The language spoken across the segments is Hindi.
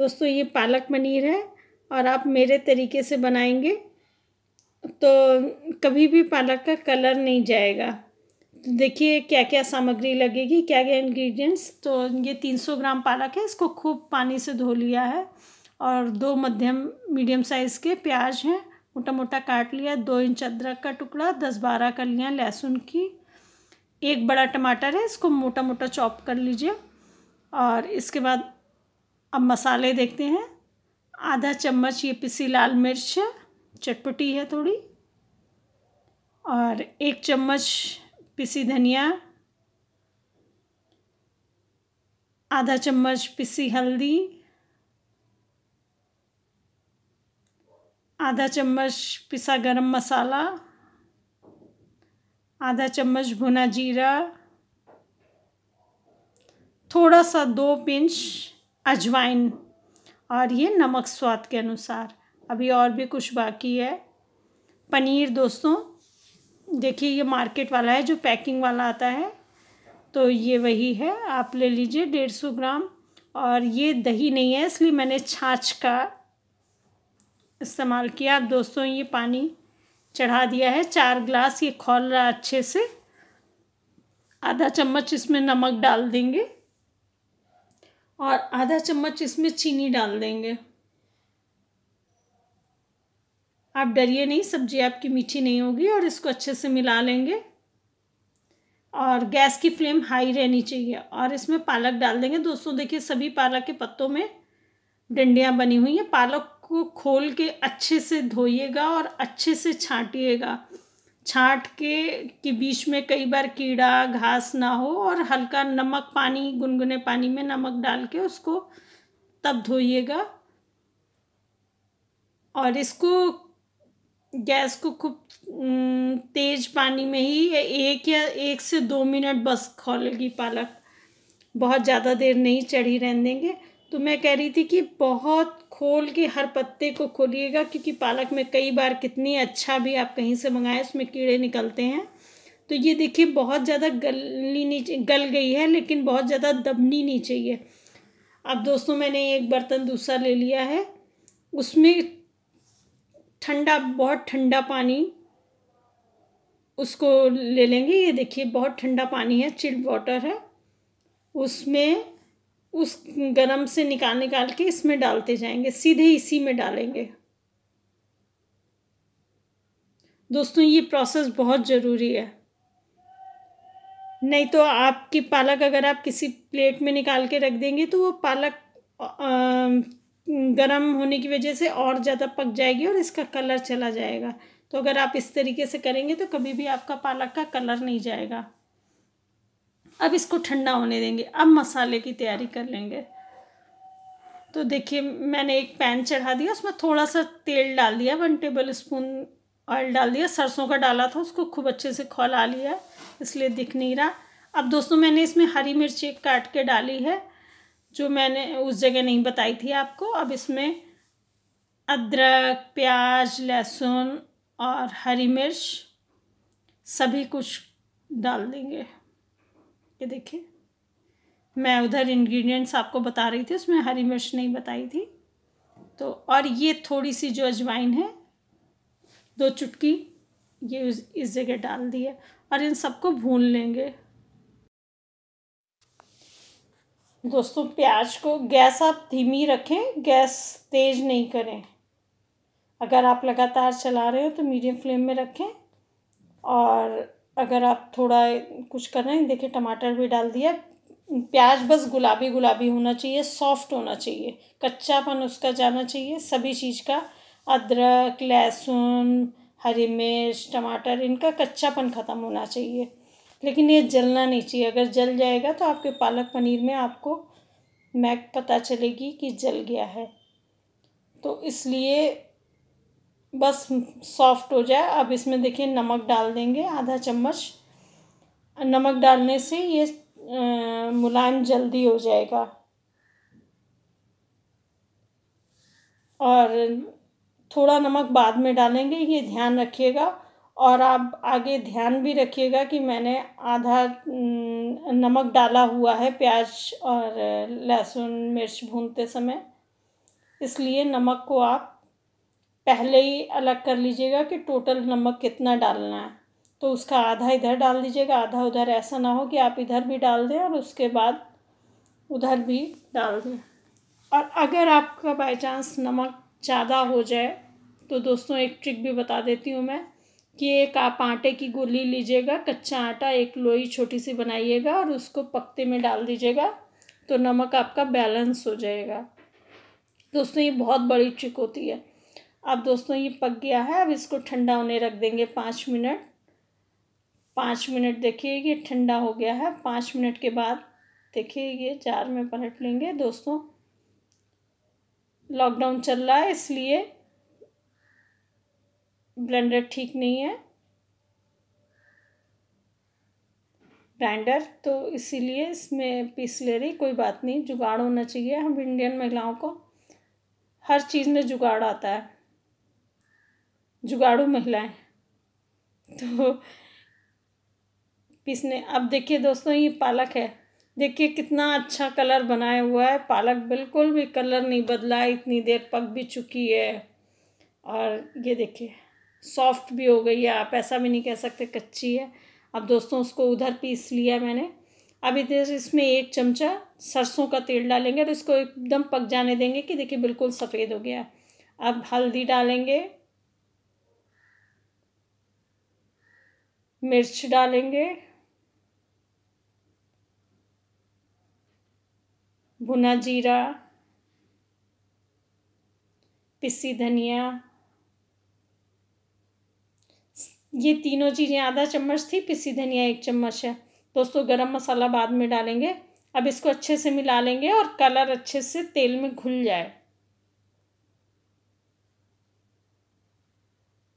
दोस्तों ये पालक पनीर है और आप मेरे तरीके से बनाएंगे तो कभी भी पालक का कलर नहीं जाएगा तो देखिए क्या क्या सामग्री लगेगी क्या क्या इंग्रेडिएंट्स तो ये तीन सौ ग्राम पालक है इसको खूब पानी से धो लिया है और दो मध्यम मीडियम साइज़ के प्याज हैं मोटा मोटा काट लिया दो इंच अदरक का टुकड़ा दस बारह कर लिया लहसुन की एक बड़ा टमाटर है इसको मोटा मोटा चॉप कर लीजिए और इसके बाद अब मसाले देखते हैं आधा चम्मच ये पिसी लाल मिर्च चटपटी है थोड़ी और एक चम्मच पिसी धनिया आधा चम्मच पिसी हल्दी आधा चम्मच पिसा गरम मसाला आधा चम्मच भुना जीरा थोड़ा सा दो पिंच अजवाइन और ये नमक स्वाद के अनुसार अभी और भी कुछ बाकी है पनीर दोस्तों देखिए ये मार्केट वाला है जो पैकिंग वाला आता है तो ये वही है आप ले लीजिए डेढ़ सौ ग्राम और ये दही नहीं है इसलिए मैंने छाछ का इस्तेमाल किया अब दोस्तों ये पानी चढ़ा दिया है चार ग्लास ये खोल रहा अच्छे से आधा चम्मच इसमें नमक डाल देंगे और आधा चम्मच इसमें चीनी डाल देंगे आप डरिए नहीं सब्जी आपकी मीठी नहीं होगी और इसको अच्छे से मिला लेंगे और गैस की फ्लेम हाई रहनी चाहिए और इसमें पालक डाल देंगे दोस्तों देखिए सभी पालक के पत्तों में डंडियाँ बनी हुई हैं पालक को खोल के अच्छे से धोइएगा और अच्छे से छाटिएगा छाँट के के बीच में कई बार कीड़ा घास ना हो और हल्का नमक पानी गुनगुने पानी में नमक डाल के उसको तब धोइएगा और इसको गैस को खूब तेज पानी में ही एक या एक से दो मिनट बस खोलेगी पालक बहुत ज़्यादा देर नहीं चढ़ी रहने देंगे तो मैं कह रही थी कि बहुत खोल के हर पत्ते को खोलिएगा क्योंकि पालक में कई बार कितनी अच्छा भी आप कहीं से मंगाएं उसमें कीड़े निकलते हैं तो ये देखिए बहुत ज़्यादा गलनी नीचे गल गई है लेकिन बहुत ज़्यादा दबनी नहीं चाहिए अब दोस्तों मैंने एक बर्तन दूसरा ले लिया है उसमें ठंडा बहुत ठंडा पानी उसको ले लेंगे ये देखिए बहुत ठंडा पानी है चिल्ड वाटर है उसमें उस गरम से निकाल निकाल के इसमें डालते जाएंगे सीधे इसी में डालेंगे दोस्तों ये प्रोसेस बहुत ज़रूरी है नहीं तो आपकी पालक अगर आप किसी प्लेट में निकाल के रख देंगे तो वो पालक गर्म होने की वजह से और ज़्यादा पक जाएगी और इसका कलर चला जाएगा तो अगर आप इस तरीके से करेंगे तो कभी भी आपका पालक का कलर नहीं जाएगा अब इसको ठंडा होने देंगे अब मसाले की तैयारी कर लेंगे तो देखिए मैंने एक पैन चढ़ा दिया उसमें थोड़ा सा तेल डाल दिया वन टेबल स्पून ऑयल डाल दिया सरसों का डाला था उसको खूब अच्छे से खोला लिया इसलिए दिख नहीं रहा अब दोस्तों मैंने इसमें हरी मिर्च एक काट के डाली है जो मैंने उस जगह नहीं बताई थी आपको अब इसमें अदरक प्याज लहसुन और हरी मिर्च सभी कुछ डाल देंगे ये देखिए मैं उधर इंग्रेडिएंट्स आपको बता रही थी उसमें हरी मिर्च नहीं बताई थी तो और ये थोड़ी सी जो अजवाइन है दो चुटकी ये इस जगह डाल दी है और इन सबको भून लेंगे दोस्तों प्याज को गैस आप धीमी रखें गैस तेज़ नहीं करें अगर आप लगातार चला रहे हो तो मीडियम फ्लेम में रखें और अगर आप थोड़ा कुछ कर रहे हैं देखिए टमाटर भी डाल दिया प्याज बस गुलाबी गुलाबी होना चाहिए सॉफ्ट होना चाहिए कच्चापन उसका जाना चाहिए सभी चीज़ का अदरक लहसुन हरी मिर्च टमाटर इनका कच्चापन ख़त्म होना चाहिए लेकिन ये जलना नहीं चाहिए अगर जल जाएगा तो आपके पालक पनीर में आपको मैक पता चलेगी कि जल गया है तो इसलिए बस सॉफ्ट हो जाए अब इसमें देखिए नमक डाल देंगे आधा चम्मच नमक डालने से ये मुलायम जल्दी हो जाएगा और थोड़ा नमक बाद में डालेंगे ये ध्यान रखिएगा और आप आगे ध्यान भी रखिएगा कि मैंने आधा नमक डाला हुआ है प्याज और लहसुन मिर्च भूनते समय इसलिए नमक को आप पहले ही अलग कर लीजिएगा कि टोटल नमक कितना डालना है तो उसका आधा इधर डाल दीजिएगा आधा उधर ऐसा ना हो कि आप इधर भी डाल दें और उसके बाद उधर भी डाल दें और अगर आपका बाई चांस नमक ज़्यादा हो जाए तो दोस्तों एक ट्रिक भी बता देती हूँ मैं कि एक आप आटे की गोली लीजिएगा कच्चा आटा एक लोई छोटी सी बनाइएगा और उसको पकते में डाल दीजिएगा तो नमक आपका बैलेंस हो जाएगा दोस्तों ये बहुत बड़ी ट्रिक होती है अब दोस्तों ये पक गया है अब इसको ठंडा होने रख देंगे पाँच मिनट पाँच मिनट देखिए ये ठंडा हो गया है पाँच मिनट के बाद देखिए ये चार में पलट लेंगे दोस्तों लॉकडाउन चल रहा है इसलिए ब्लेंडर ठीक नहीं है ब्लेंडर तो इसीलिए इसमें पीस ले रही कोई बात नहीं जुगाड़ होना चाहिए हम इंडियन महिलाओं को हर चीज़ में जुगाड़ आता है जुगाड़ू महिलाएं तो पीसने अब देखिए दोस्तों ये पालक है देखिए कितना अच्छा कलर बनाया हुआ है पालक बिल्कुल भी कलर नहीं बदला इतनी देर पक भी चुकी है और ये देखिए सॉफ्ट भी हो गई है आप ऐसा भी नहीं कह सकते कच्ची है अब दोस्तों उसको उधर पीस लिया मैंने अभी इधर इसमें एक चमचा सरसों का तेल डालेंगे और इसको एकदम पक जाने देंगे कि देखिए बिल्कुल सफ़ेद हो गया अब हल्दी डालेंगे मिर्च डालेंगे भुना जीरा पिसी धनिया ये तीनों चीज़ें आधा चम्मच थी पिसी धनिया एक चम्मच है दोस्तों गरम मसाला बाद में डालेंगे अब इसको अच्छे से मिला लेंगे और कलर अच्छे से तेल में घुल जाए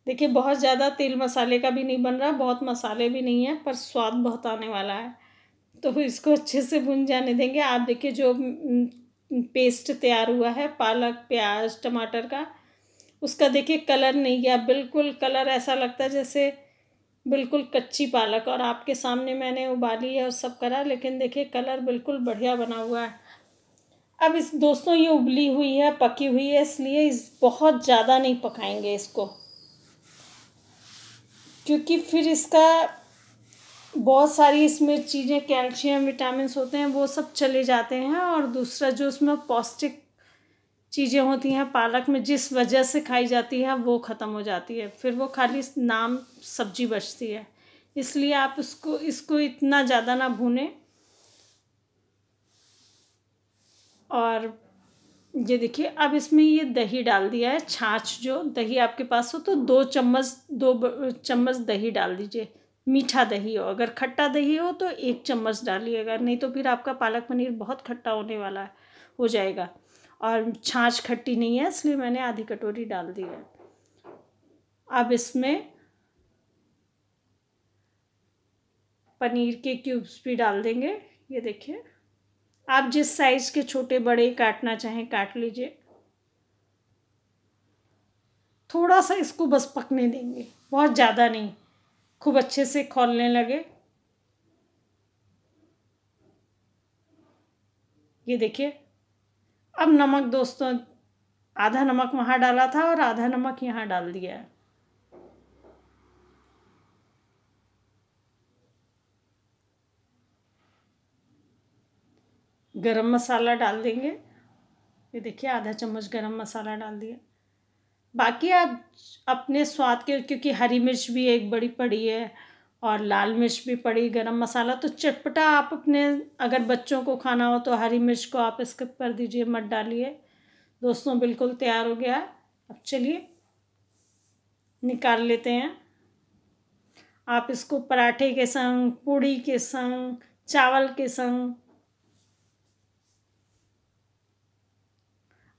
देखिए बहुत ज़्यादा तेल मसाले का भी नहीं बन रहा बहुत मसाले भी नहीं है पर स्वाद बहुत आने वाला है तो इसको अच्छे से भुन जाने देंगे आप देखिए जो पेस्ट तैयार हुआ है पालक प्याज टमाटर का उसका देखिए कलर नहीं गया बिल्कुल कलर ऐसा लगता है जैसे बिल्कुल कच्ची पालक और आपके सामने मैंने उबाली है और सब करा लेकिन देखिए कलर बिल्कुल बढ़िया बना हुआ है अब इस दोस्तों ये उबली हुई है पकी हुई है इसलिए इस बहुत ज़्यादा नहीं पकाएंगे इसको क्योंकि फिर इसका बहुत सारी इसमें चीज़ें कैल्शियम विटामिन होते हैं वो सब चले जाते हैं और दूसरा जो उसमें पौष्टिक चीज़ें होती हैं पालक में जिस वजह से खाई जाती है वो ख़त्म हो जाती है फिर वो खाली नाम सब्जी बचती है इसलिए आप उसको इसको इतना ज़्यादा ना भूनें और ये देखिए अब इसमें ये दही डाल दिया है छाछ जो दही आपके पास हो तो दो चम्मच दो चम्मच दही डाल दीजिए मीठा दही हो अगर खट्टा दही हो तो एक चम्मच डालिए अगर नहीं तो फिर आपका पालक पनीर बहुत खट्टा होने वाला है हो जाएगा और छाछ खट्टी नहीं है इसलिए मैंने आधी कटोरी डाल दी है अब इसमें पनीर के क्यूब्स भी डाल देंगे ये देखिए आप जिस साइज़ के छोटे बड़े काटना चाहें काट लीजिए थोड़ा सा इसको बस पकने देंगे बहुत ज़्यादा नहीं खूब अच्छे से खोलने लगे ये देखिए अब नमक दोस्तों आधा नमक वहाँ डाला था और आधा नमक यहाँ डाल दिया है गरम मसाला डाल देंगे ये देखिए आधा चम्मच गरम मसाला डाल दिया बाकी आप अपने स्वाद के क्योंकि हरी मिर्च भी एक बड़ी पड़ी है और लाल मिर्च भी पड़ी गरम मसाला तो चटपटा आप अपने अगर बच्चों को खाना हो तो हरी मिर्च को आप स्किप कर दीजिए मत डालिए दोस्तों बिल्कुल तैयार हो गया अब चलिए निकाल लेते हैं आप इसको पराठे के संग पूड़ी के संग चावल के संग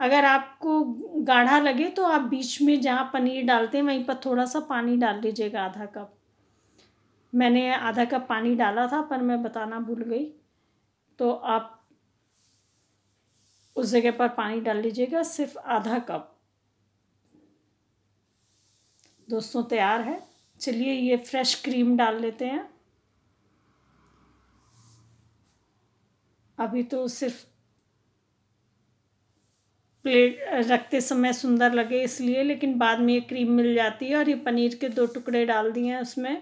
अगर आपको गाढ़ा लगे तो आप बीच में जहाँ पनीर डालते हैं वहीं पर थोड़ा सा पानी डाल लीजिएगा आधा कप मैंने आधा कप पानी डाला था पर मैं बताना भूल गई तो आप उस जगह पर पानी डाल लीजिएगा सिर्फ आधा कप दोस्तों तैयार है चलिए ये फ्रेश क्रीम डाल लेते हैं अभी तो सिर्फ प्लेट रखते समय सुंदर लगे इसलिए लेकिन बाद में ये क्रीम मिल जाती है और ये पनीर के दो टुकड़े डाल दिए हैं उसमें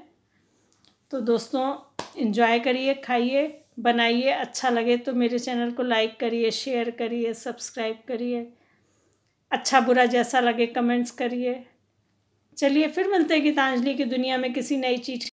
तो दोस्तों इन्जॉय करिए खाइए बनाइए अच्छा लगे तो मेरे चैनल को लाइक करिए शेयर करिए सब्सक्राइब करिए अच्छा बुरा जैसा लगे कमेंट्स करिए चलिए फिर मिलते हैं गीतांजलि की दुनिया में किसी नई चीज़